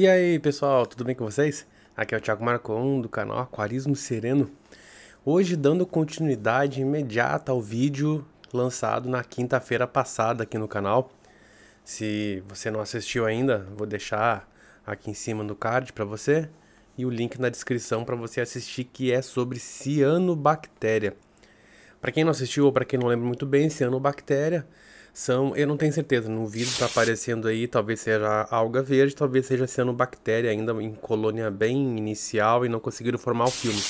E aí pessoal, tudo bem com vocês? Aqui é o Thiago Marcon do canal Aquarismo Sereno. Hoje dando continuidade imediata ao vídeo lançado na quinta-feira passada aqui no canal. Se você não assistiu ainda, vou deixar aqui em cima no card para você e o link na descrição para você assistir que é sobre cianobactéria. Para quem não assistiu ou para quem não lembra muito bem, cianobactéria são, eu não tenho certeza, no vídeo está aparecendo aí, talvez seja alga verde, talvez seja bactéria ainda em colônia bem inicial e não conseguiram formar o filme.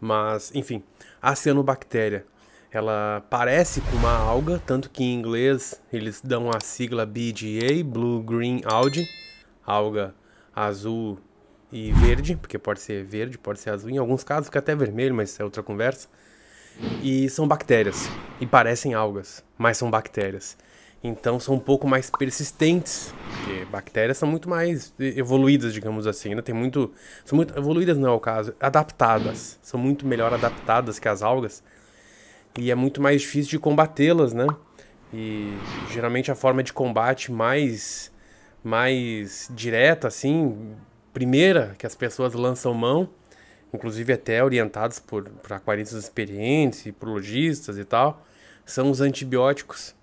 Mas, enfim, a cianobactéria, ela parece com uma alga, tanto que em inglês eles dão a sigla BGA, Blue Green Algae, alga azul e verde, porque pode ser verde, pode ser azul, em alguns casos fica até vermelho, mas é outra conversa. E são bactérias. E parecem algas, mas são bactérias. Então são um pouco mais persistentes, porque bactérias são muito mais evoluídas, digamos assim, né? Tem muito, são muito evoluídas não é o caso, adaptadas, são muito melhor adaptadas que as algas e é muito mais difícil de combatê-las, né? E geralmente a forma de combate mais mais direta assim, primeira que as pessoas lançam mão inclusive até orientados por, por aquaristas experientes e por lojistas e tal, são os antibióticos.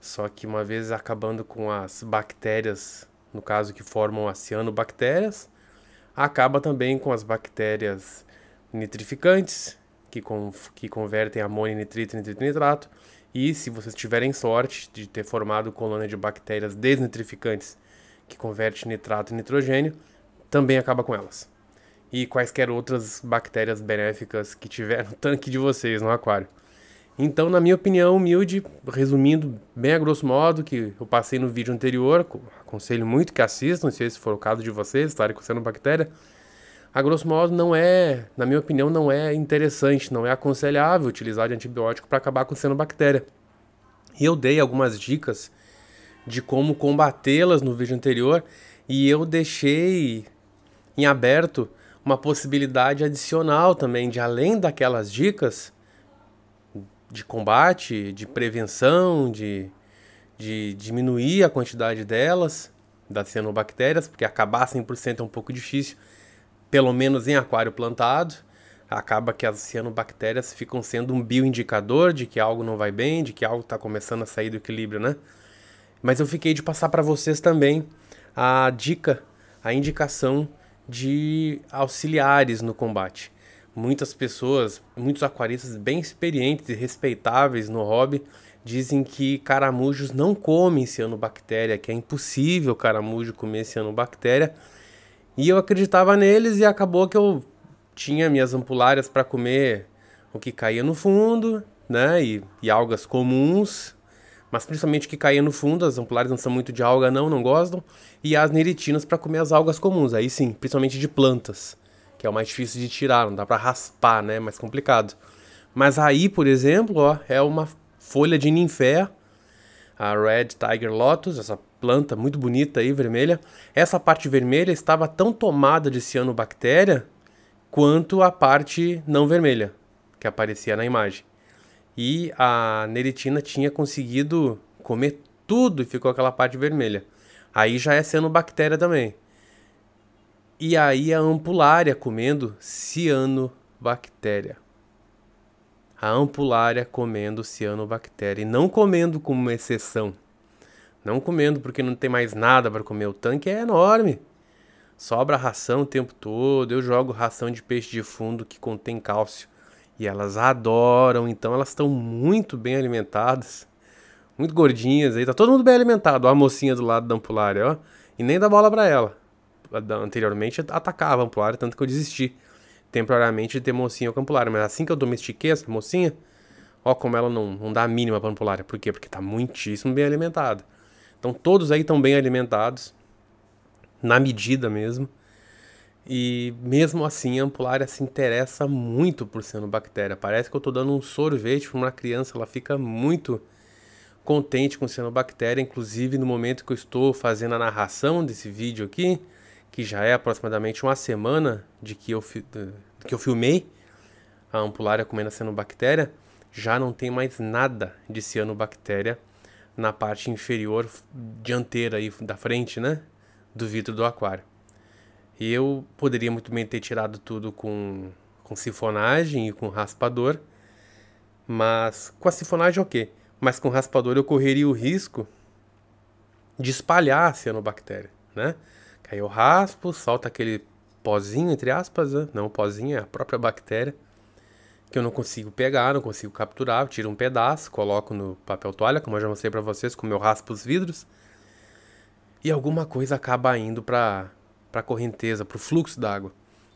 Só que uma vez acabando com as bactérias, no caso que formam as cianobactérias, acaba também com as bactérias nitrificantes, que, com, que convertem amônio em nitrito e nitrito em nitrato. E se vocês tiverem sorte de ter formado colônia de bactérias desnitrificantes, que converte nitrato em nitrogênio, também acaba com elas e quaisquer outras bactérias benéficas que tiver no tanque de vocês, no aquário. Então, na minha opinião humilde, resumindo bem a grosso modo, que eu passei no vídeo anterior, aconselho muito que assistam, se esse for o caso de vocês, estarem com bactéria. A grosso modo, não é, na minha opinião, não é interessante, não é aconselhável utilizar de antibiótico para acabar com bactéria. E eu dei algumas dicas de como combatê-las no vídeo anterior e eu deixei em aberto uma possibilidade adicional também de além daquelas dicas de combate, de prevenção, de, de diminuir a quantidade delas, das cianobactérias, porque acabar 100% é um pouco difícil, pelo menos em aquário plantado. Acaba que as cianobactérias ficam sendo um bioindicador de que algo não vai bem, de que algo está começando a sair do equilíbrio, né? Mas eu fiquei de passar para vocês também a dica, a indicação de auxiliares no combate. Muitas pessoas, muitos aquaristas bem experientes e respeitáveis no hobby, dizem que caramujos não comem cianobactéria, que é impossível caramujo comer cianobactéria. E eu acreditava neles e acabou que eu tinha minhas ampulárias para comer o que caía no fundo, né? E, e algas comuns mas principalmente que caia no fundo, as ampulares não são muito de alga não, não gostam, e as neritinas para comer as algas comuns, aí sim, principalmente de plantas, que é o mais difícil de tirar, não dá para raspar, né, mais complicado. Mas aí, por exemplo, ó, é uma folha de ninféia, a Red Tiger Lotus, essa planta muito bonita aí, vermelha. Essa parte vermelha estava tão tomada de cianobactéria quanto a parte não vermelha que aparecia na imagem e a Neritina tinha conseguido comer tudo e ficou aquela parte vermelha. Aí já é cianobactéria também. E aí a ampulária comendo cianobactéria. A ampulária comendo cianobactéria e não comendo como uma exceção. Não comendo porque não tem mais nada para comer. O tanque é enorme. Sobra ração o tempo todo. Eu jogo ração de peixe de fundo que contém cálcio e elas adoram, então elas estão muito bem alimentadas, muito gordinhas aí, tá todo mundo bem alimentado. Ó, a mocinha do lado da ampulária, ó, e nem dá bola para ela. Anteriormente atacava a ampulária, tanto que eu desisti temporariamente de ter mocinha ou ampulária mas assim que eu domestiquei essa mocinha, ó como ela não, não dá a mínima pra ampulária. Por quê? Porque tá muitíssimo bem alimentada. Então todos aí estão bem alimentados, na medida mesmo. E mesmo assim, a ampulária se interessa muito por cianobactéria. Parece que eu estou dando um sorvete para uma criança, ela fica muito contente com cianobactéria. Inclusive, no momento que eu estou fazendo a narração desse vídeo aqui, que já é aproximadamente uma semana de que eu, que eu filmei a ampulária comendo a cianobactéria, já não tem mais nada de cianobactéria na parte inferior dianteira aí da frente, né, do vidro do aquário eu poderia muito bem ter tirado tudo com, com sifonagem e com raspador. Mas com a sifonagem, ok. Mas com raspador eu correria o risco de espalhar a cianobactéria, né? aí eu raspo, solta aquele pozinho, entre aspas, né? não pozinho, é a própria bactéria, que eu não consigo pegar, não consigo capturar, tiro um pedaço, coloco no papel toalha, como eu já mostrei para vocês, como eu raspo os vidros, e alguma coisa acaba indo para para a correnteza, para o fluxo d'água.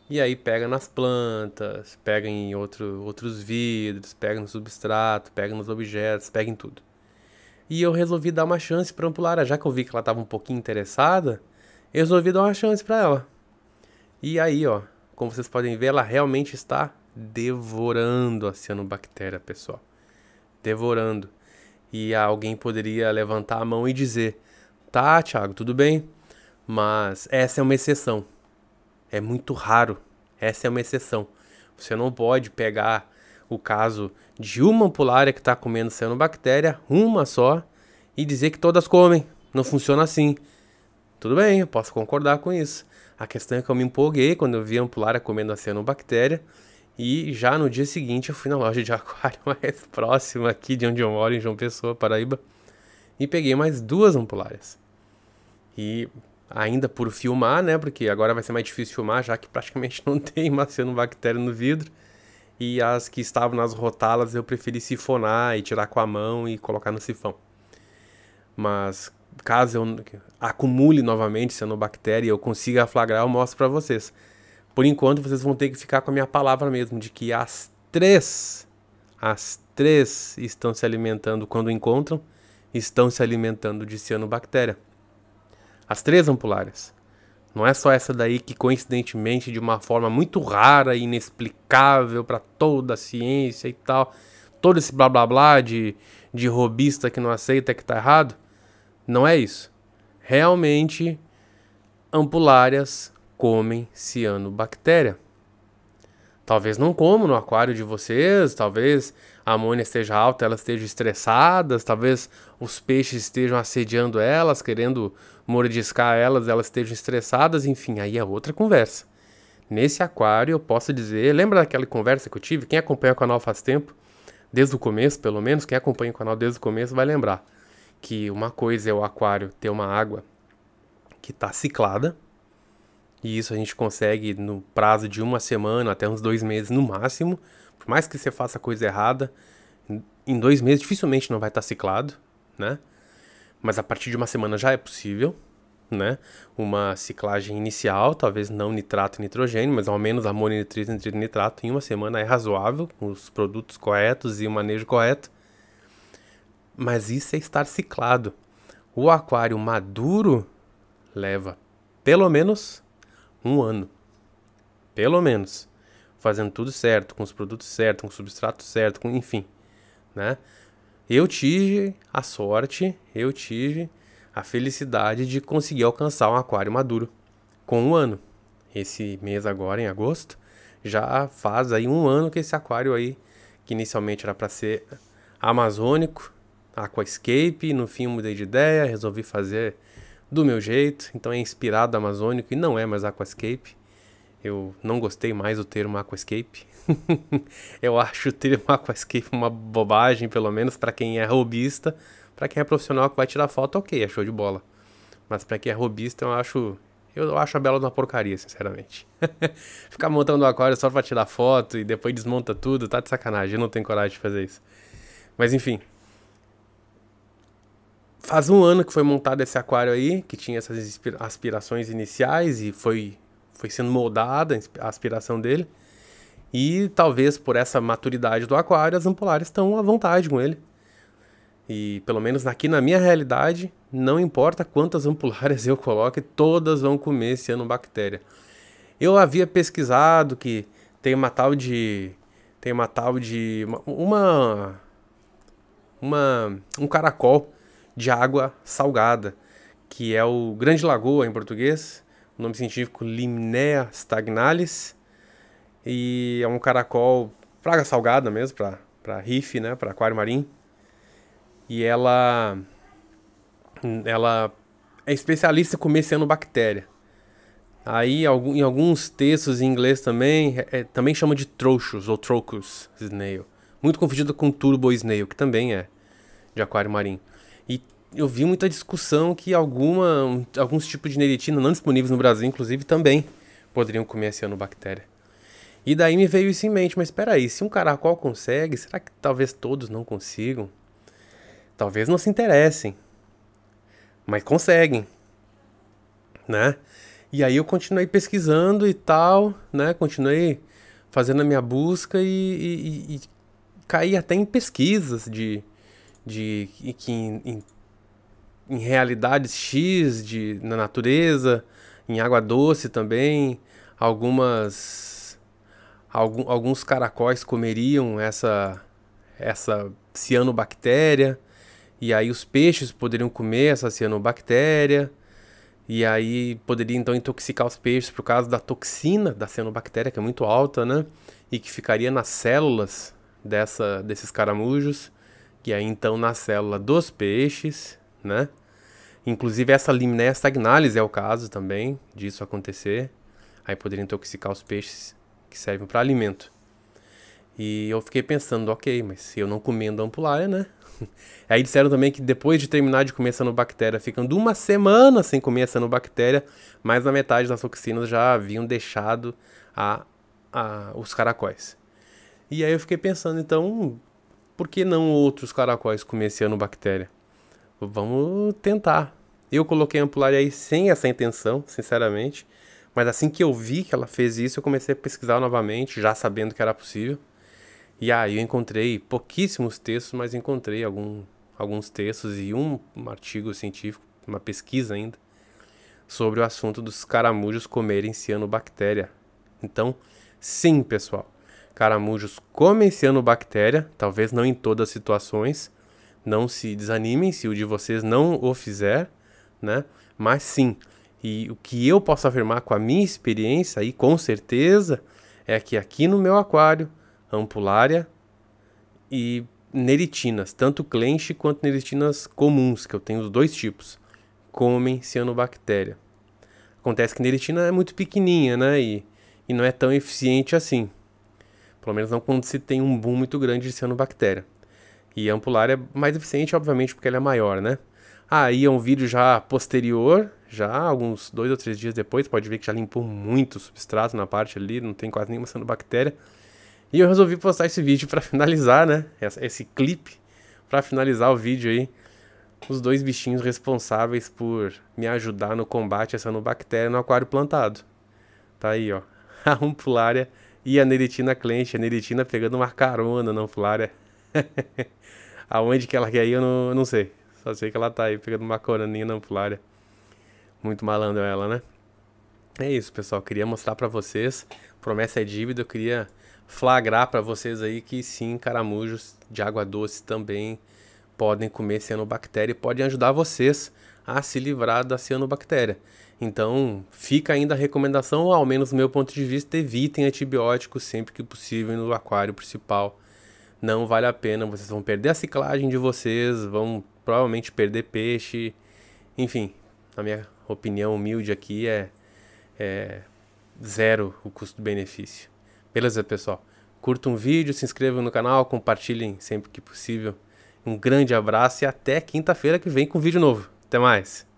E aí pega nas plantas, pega em outro, outros vidros, pega no substrato, pega nos objetos, pega em tudo. E eu resolvi dar uma chance para a Ampulara, já que eu vi que ela estava um pouquinho interessada, eu resolvi dar uma chance para ela. E aí, ó, como vocês podem ver, ela realmente está devorando a cianobactéria, pessoal. Devorando. E alguém poderia levantar a mão e dizer: "Tá, Thiago, tudo bem? Mas essa é uma exceção. É muito raro. Essa é uma exceção. Você não pode pegar o caso de uma ampulária que está comendo cianobactéria, uma só, e dizer que todas comem. Não funciona assim. Tudo bem, eu posso concordar com isso. A questão é que eu me empolguei quando eu vi a ampulária comendo a cianobactéria e já no dia seguinte eu fui na loja de aquário mais próxima aqui de onde eu moro, em João Pessoa, Paraíba, e peguei mais duas ampulárias. E ainda por filmar, né? Porque agora vai ser mais difícil filmar, já que praticamente não tem bactéria no vidro. E as que estavam nas rotalas eu preferi sifonar e tirar com a mão e colocar no sifão. Mas caso eu acumule novamente cianobactéria e eu consiga flagrar, eu mostro para vocês. Por enquanto, vocês vão ter que ficar com a minha palavra mesmo, de que as três, as três estão se alimentando quando encontram, estão se alimentando de cianobactéria. As três ampulárias. Não é só essa daí que, coincidentemente, de uma forma muito rara e inexplicável para toda a ciência e tal, todo esse blá blá blá de, de robista que não aceita que tá errado. Não é isso. Realmente, ampulárias comem cianobactéria. Talvez não comam no aquário de vocês, talvez a amônia esteja alta, elas estejam estressadas, talvez os peixes estejam assediando elas, querendo mordiscar elas, elas estejam estressadas, enfim, aí é outra conversa. Nesse aquário eu posso dizer, lembra daquela conversa que eu tive? Quem acompanha o canal faz tempo, desde o começo pelo menos, quem acompanha o canal desde o começo vai lembrar que uma coisa é o aquário ter uma água que está ciclada, e isso a gente consegue no prazo de uma semana até uns dois meses no máximo, por mais que você faça coisa errada, em dois meses dificilmente não vai estar tá ciclado, né? Mas a partir de uma semana já é possível, né? Uma ciclagem inicial, talvez não nitrato e nitrogênio, mas ao menos amônio, nitrito, nitrito e nitrato em uma semana é razoável, com os produtos corretos e o manejo correto. Mas isso é estar ciclado. O aquário maduro leva pelo menos um ano. Pelo menos fazendo tudo certo, com os produtos certos, com o substrato certo, com, enfim, né? Eu tive a sorte, eu tive a felicidade de conseguir alcançar um aquário maduro com um ano. Esse mês agora, em agosto, já faz aí um ano que esse aquário aí, que inicialmente era para ser amazônico, aquascape, no fim mudei de ideia, resolvi fazer do meu jeito, então é inspirado amazônico e não é mais aquascape. Eu não gostei mais do termo Aquascape. eu acho o termo Aquascape uma bobagem, pelo menos para quem é robista. Para quem é profissional que vai tirar foto, ok, é show de bola. Mas para quem é robista, eu acho eu acho a Bela uma porcaria, sinceramente. Ficar montando o aquário só pra tirar foto e depois desmonta tudo, tá de sacanagem. Eu não tenho coragem de fazer isso. Mas enfim. Faz um ano que foi montado esse aquário aí, que tinha essas aspirações iniciais e foi foi sendo moldada a aspiração dele. E talvez por essa maturidade do aquário, as ampulares estão à vontade com ele. E pelo menos aqui na minha realidade, não importa quantas ampulares eu coloque, todas vão comer cianobactéria. Eu havia pesquisado que tem uma tal de tem uma tal de uma uma um caracol de água salgada, que é o grande lagoa em português, o nome científico Limnea stagnalis, e é um caracol praga salgada mesmo, para riff, né, para aquário marinho. E ela ela é especialista em comer cianobactéria. Aí em alguns textos em inglês também, é, é, também chama de trochus ou trocus snail. Muito confundido com turbo snail, que também é de aquário marinho. E eu vi muita discussão que alguma, alguns tipos de neritina não disponíveis no Brasil, inclusive, também poderiam comer a bactéria. E daí me veio isso em mente, mas espera aí, se um caracol consegue, será que talvez todos não consigam? Talvez não se interessem, mas conseguem, né? E aí eu continuei pesquisando e tal, né? Continuei fazendo a minha busca e, e, e caí até em pesquisas de, de que, que em realidades X de, na natureza, em água doce também. Algumas. Algum, alguns caracóis comeriam essa, essa cianobactéria. E aí os peixes poderiam comer essa cianobactéria. E aí poderia então intoxicar os peixes por causa da toxina da cianobactéria, que é muito alta, né? E que ficaria nas células dessa, desses caramujos. E aí então na célula dos peixes, né? Inclusive essa limneia stagnalis é o caso também disso acontecer. Aí poderiam intoxicar os peixes que servem para alimento. E eu fiquei pensando, ok, mas se eu não comendo ampulária, né? Aí disseram também que depois de terminar de comer cianobactéria, ficando uma semana sem comer cianobactéria, mais da metade das toxinas já haviam deixado a, a, os caracóis. E aí eu fiquei pensando, então, por que não outros caracóis comer cianobactéria? Vamos tentar. Eu coloquei Ampulari aí sem essa intenção, sinceramente. Mas assim que eu vi que ela fez isso, eu comecei a pesquisar novamente, já sabendo que era possível. E aí eu encontrei pouquíssimos textos, mas encontrei algum, alguns textos e um, um artigo científico, uma pesquisa ainda, sobre o assunto dos caramujos comerem cianobactéria. Então, sim, pessoal, caramujos comem cianobactéria, talvez não em todas as situações. Não se desanimem se o de vocês não o fizer né? Mas sim, e o que eu posso afirmar com a minha experiência e com certeza é que aqui no meu aquário, ampulária e neritinas, tanto clenche quanto neritinas comuns, que eu tenho os dois tipos, comem cianobactéria. Acontece que neritina é muito pequenininha, né? E, e não é tão eficiente assim. Pelo menos não quando se tem um boom muito grande de cianobactéria. E a ampulária é mais eficiente, obviamente, porque ela é maior, né? Aí é um vídeo já posterior, já alguns dois ou três dias depois, pode ver que já limpou muito substrato na parte ali, não tem quase nenhuma bactéria. E eu resolvi postar esse vídeo para finalizar, né? Esse, esse clipe para finalizar o vídeo aí. Os dois bichinhos responsáveis por me ajudar no combate a sanobactéria no aquário plantado. Tá aí, ó. A umpulária e a neritina clente. A neritina pegando uma carona na umpulária. Aonde que ela quer ir, eu não, eu não sei. Só sei que ela tá aí pegando uma coroninha na Amplária. Muito malandro ela, né? É isso, pessoal. Queria mostrar para vocês. Promessa é dívida. Eu queria flagrar para vocês aí que sim, caramujos de água doce também podem comer cianobactéria e podem ajudar vocês a se livrar da cianobactéria. Então, fica ainda a recomendação, ou ao menos do meu ponto de vista, evitem antibióticos sempre que possível no aquário principal. Não vale a pena, vocês vão perder a ciclagem de vocês, vão provavelmente perder peixe. Enfim, a minha opinião humilde aqui é, é zero o custo-benefício. Beleza, pessoal? Curtam um o vídeo, se inscrevam no canal, compartilhem sempre que possível. Um grande abraço e até quinta-feira que vem com vídeo novo. Até mais!